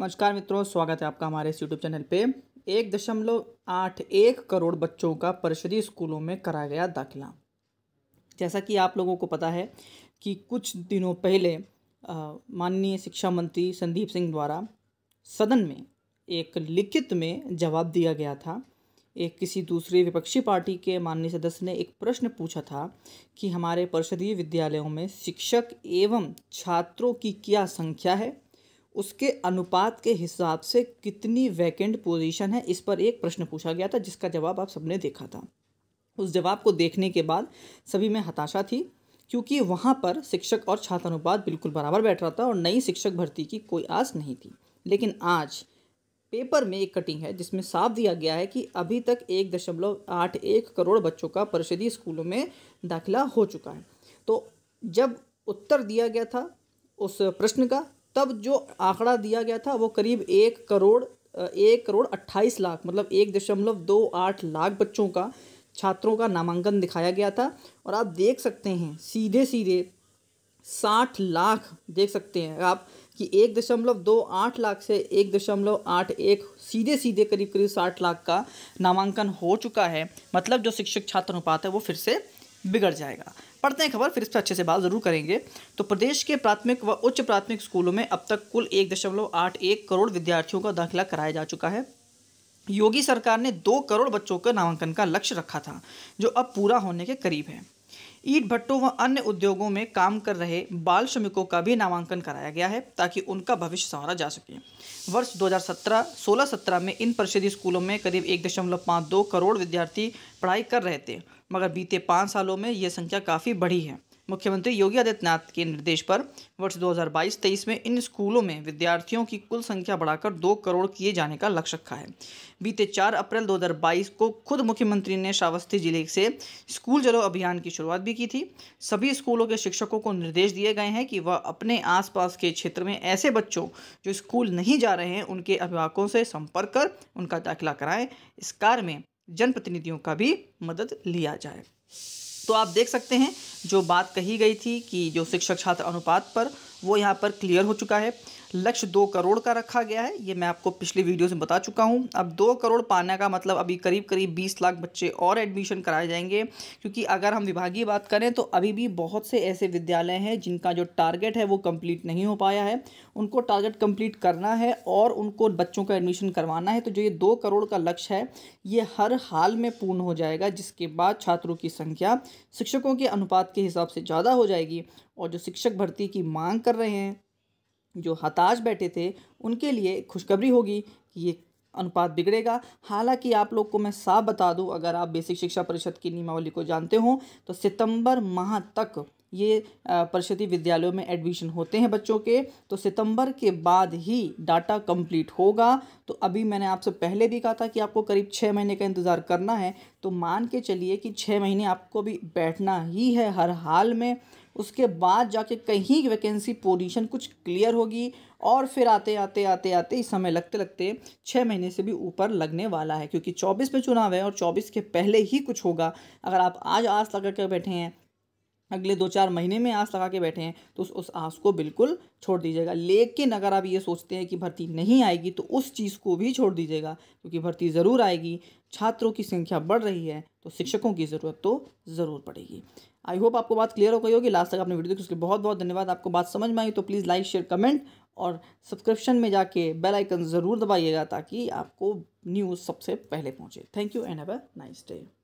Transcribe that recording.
नमस्कार मित्रों स्वागत है आपका हमारे इस यूट्यूब चैनल पे एक दशमलव आठ एक करोड़ बच्चों का परिषदीय स्कूलों में कराया गया दाखिला जैसा कि आप लोगों को पता है कि कुछ दिनों पहले माननीय शिक्षा मंत्री संदीप सिंह द्वारा सदन में एक लिखित में जवाब दिया गया था एक किसी दूसरी विपक्षी पार्टी के माननीय सदस्य ने एक प्रश्न पूछा था कि हमारे परिषदीय विद्यालयों में शिक्षक एवं छात्रों की क्या संख्या है उसके अनुपात के हिसाब से कितनी वैकेंट पोजीशन है इस पर एक प्रश्न पूछा गया था जिसका जवाब आप सबने देखा था उस जवाब को देखने के बाद सभी में हताशा थी क्योंकि वहाँ पर शिक्षक और छात्र अनुपात बिल्कुल बराबर बैठ रहा था और नई शिक्षक भर्ती की कोई आस नहीं थी लेकिन आज पेपर में एक कटिंग है जिसमें साफ दिया गया है कि अभी तक एक दशमलव आठ एक करोड़ बच्चों का परिषदीय स्कूलों में दाखिला हो चुका है तो जब उत्तर दिया गया था उस प्रश्न का तब जो आंकड़ा दिया गया था वो करीब एक करोड़ एक करोड़ अट्ठाईस लाख मतलब एक दशमलव दो आठ लाख बच्चों का छात्रों का नामांकन दिखाया गया था और आप देख सकते हैं सीधे सीधे साठ लाख देख सकते हैं आप कि एक दशमलव दो आठ लाख से एक दशमलव आठ एक सीधे सीधे करीब करीब साठ लाख का नामांकन हो चुका है मतलब जो शिक्षक छात्र अनुपात है वो फिर से बिगड़ जाएगा पढ़ते हैं खबर फिर इस पर अच्छे से बात जरूर करेंगे तो प्रदेश के प्राथमिक व उच्च प्राथमिक स्कूलों में अब तक कुल एक दशमलव आठ एक करोड़ विद्यार्थियों का दाखिला कराया जा चुका है योगी सरकार ने दो करोड़ बच्चों का नामांकन का लक्ष्य रखा था जो अब पूरा होने के करीब है ईट भट्टों व अन्य उद्योगों में काम कर रहे बाल श्रमिकों का भी नामांकन कराया गया है ताकि उनका भविष्य संवारा जा सके वर्ष 2017-16-17 में इन परिषदीय स्कूलों में करीब एक दशमलव पाँच दो करोड़ विद्यार्थी पढ़ाई कर रहे थे मगर बीते पाँच सालों में ये संख्या काफ़ी बढ़ी है मुख्यमंत्री योगी आदित्यनाथ के निर्देश पर वर्ष 2022-23 में इन स्कूलों में विद्यार्थियों की कुल संख्या बढ़ाकर दो करोड़ किए जाने का लक्ष्य रखा है बीते 4 अप्रैल 2022 को खुद मुख्यमंत्री ने श्रावस्ती जिले से स्कूल चलो अभियान की शुरुआत भी की थी सभी स्कूलों के शिक्षकों को निर्देश दिए गए हैं कि वह अपने आसपास के क्षेत्र में ऐसे बच्चों जो स्कूल नहीं जा रहे हैं उनके अभिभावकों से संपर्क कर उनका दाखिला कराएं इस कार्य में जनप्रतिनिधियों का भी मदद लिया जाए तो आप देख सकते हैं जो बात कही गई थी कि जो शिक्षक छात्र अनुपात पर वो यहाँ पर क्लियर हो चुका है लक्ष्य दो करोड़ का रखा गया है ये मैं आपको पिछले वीडियो में बता चुका हूँ अब दो करोड़ पाने का मतलब अभी करीब करीब बीस लाख बच्चे और एडमिशन कराए जाएंगे क्योंकि अगर हम विभागीय बात करें तो अभी भी बहुत से ऐसे विद्यालय हैं जिनका जो टारगेट है वो कम्प्लीट नहीं हो पाया है उनको टारगेट कम्प्लीट करना है और उनको बच्चों का एडमिशन करवाना है तो जो ये दो करोड़ का लक्ष्य है ये हर हाल में पूर्ण हो जाएगा जिसके बाद छात्रों की संख्या शिक्षकों के अनुपात के हिसाब से ज़्यादा हो जाएगी और जो शिक्षक भर्ती की मांग कर रहे हैं जो हताश बैठे थे उनके लिए खुशखबरी होगी कि ये अनुपात बिगड़ेगा हालांकि आप लोग को मैं साफ बता दूं अगर आप बेसिक शिक्षा परिषद की नियमावली को जानते हो तो सितंबर माह तक ये परिषदी विद्यालयों में एडमिशन होते हैं बच्चों के तो सितंबर के बाद ही डाटा कंप्लीट होगा तो अभी मैंने आपसे पहले भी कहा था कि आपको करीब छः महीने का इंतज़ार करना है तो मान के चलिए कि छः महीने आपको भी बैठना ही है हर हाल में उसके बाद जाके कहीं वैकेंसी पोजीशन कुछ क्लियर होगी और फिर आते आते आते आते इस समय लगते लगते छः महीने से भी ऊपर लगने वाला है क्योंकि चौबीस में चुनाव है और चौबीस के पहले ही कुछ होगा अगर आप आज आस लगा कर बैठे हैं अगले दो चार महीने में आस लगा के बैठे हैं तो उस उस आस को बिल्कुल छोड़ दीजिएगा लेकिन अगर आप ये सोचते हैं कि भर्ती नहीं आएगी तो उस चीज़ को भी छोड़ दीजिएगा क्योंकि भर्ती ज़रूर आएगी छात्रों की संख्या बढ़ रही है तो शिक्षकों की ज़रूरत तो ज़रूर पड़ेगी आई होप आपको बात क्लियर हो गई होगी लास्ट तक आपने वीडियो देखी उसके बहुत बहुत धन्यवाद आपको बात समझ में आई तो प्लीज़ लाइक शेयर कमेंट और सब्सक्रिप्शन में जाके बेल आइकन ज़रूर दबाइएगा ताकि आपको न्यूज़ सबसे पहले पहुँचे thank you and have a nice day